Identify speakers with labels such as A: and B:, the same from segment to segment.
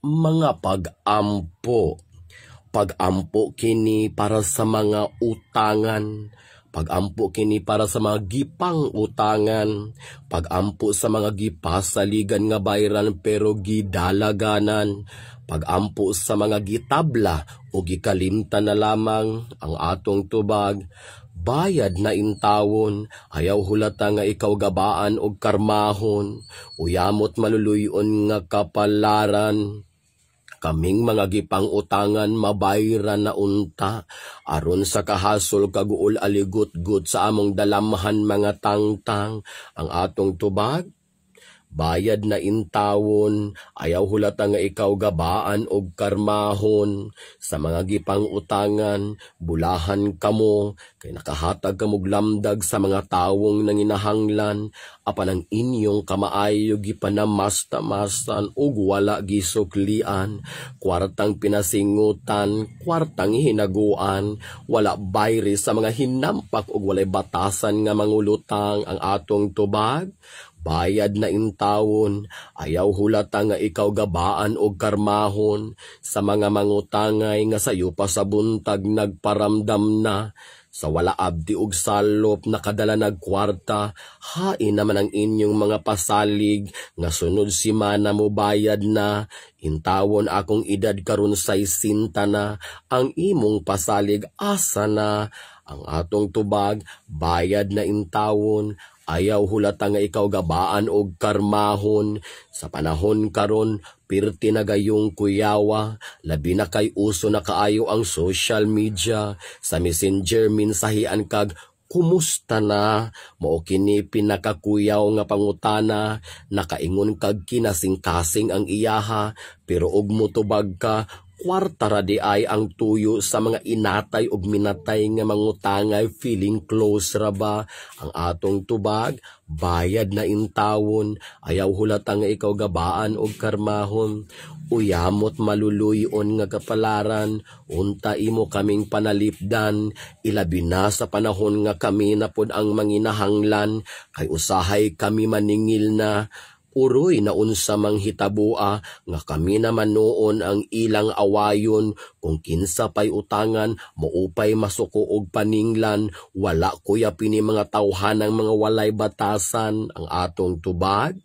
A: mga pagampo. Pagampo kini para sa mga utangan, pagampo kini para sa mga gipang utangan, pagampo sa mga gipasaligan nga bayran pero gidalaganan, pagampo sa mga gitabla o gikalimta na lamang ang atong tubag, bayad na intawon, ayaw hulata nga ikaw gabaan og karmahon, uyamot maluluyon nga kapalaran, Kaming mga gipang utangan mabayran na unta, aron sa kahasol kaguol aligot-gut sa among dalamhan mga tangtang, ang atong tubag, Bayad na intawon, ayaw hulata nga ikaw gabaan og karmahon. Sa mga gipang utangan, bulahan kamo, kay nakahatag kamog lamdag sa mga tawong nanginahanglan, apan ang inyong kamaayo gipanamasta-mastan og wala gisuklian. Kwartang pinasingutan, kwartang hinaguan, wala bayri sa mga hinampak og walay batasan nga mangulutang ang atong tubag. Bayad na intawon, ayaw hulata nga ikaw gabaan o karmahon, sa mga mangutangay nga sayo pa sa buntag nagparamdam na, sa wala abdi og salop nakadala nagkwarta, hain naman ang inyong mga pasalig, nga sunod si mana mo bayad na, intawon akong edad karon sa isinta na, ang imong pasalig asa na, ang atong tubag, bayad na intawon, ayaw hulata nga ikaw gabaan og karmahon sa panahon karon pirti na gayong kuyawa labi na kay uso na kaayo ang social media sa messenger minsahian kag kumusta na mao kini pinakakuyaw nga pangutana nakaingon kag kinasingkasing ang iyaha pero og motubag ka kwarta ra di ay ang tuyo sa mga inatay ug minatay nga mangutangay feeling close ra ba ang atong tubag bayad na intawon ayaw hulata nga ikaw gabaan og karmahon uyamot maluluyon nga kapalaran unta imo kaming panalipdan ilabi na sa panahon nga kami na pod ang manginahanglan kay usahay kami maningil na Uroy na unsa mang hitabua nga kami naman noon ang ilang awayon kung kinsa pay utangan moupay masuko og paninglan wala kuya pini mga tawhan ng mga walay batasan ang atong tubag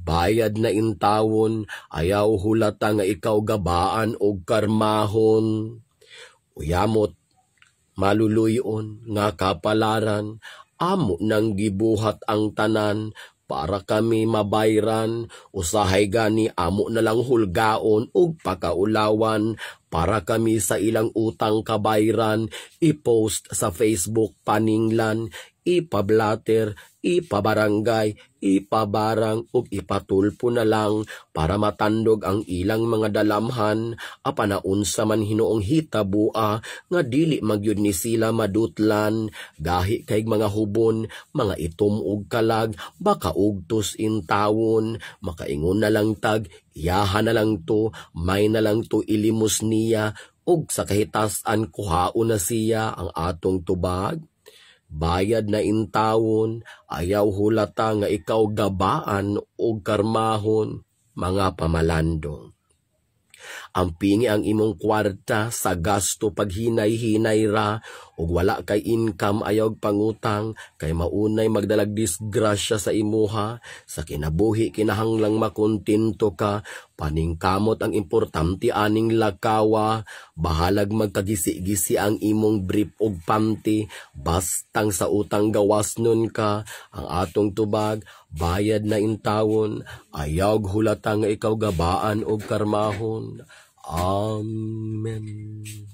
A: bayad na intawon ayaw hulata nga ikaw gabaan og karmahon uyamot maluluyon nga kapalaran amo nang gibuhat ang tanan para kami mabayran, usahay gani amo na lang hulgaon ug pakaulawan, para kami sa ilang utang kabayran, i-post sa Facebook paninglan, ipablater, ipabarangay, ipabarang ug ipatulpo na lang para matandog ang ilang mga dalamhan apanaunsa man hinoong hitabua nga dili magyud ni sila madutlan gahi kay mga hubon mga itom ug kalag baka ugtos in tawon makaingon na lang tag iyaha na lang to may na lang to ilimos niya ug sa kahitasan kuhaon na siya ang atong tubag Bayad na intawon, ayaw hulata nga ikaw gabaan o karmahon, mga pamalandong. Ang pingi ang imong kwarta sa gasto paghinay-hinay ra ug wala kay income ayog pangutang kay maunay magdalag disgrasya sa imuha sa kinabuhi kinahanglang makontento ka paningkamot ang importante aning lakawa bahalag magkagisi-gisi ang imong brief ug panty bastang sa utang gawas nun ka ang atong tubag bayad na intawon ayog hulatang ikaw gabaan og karmahon Amen.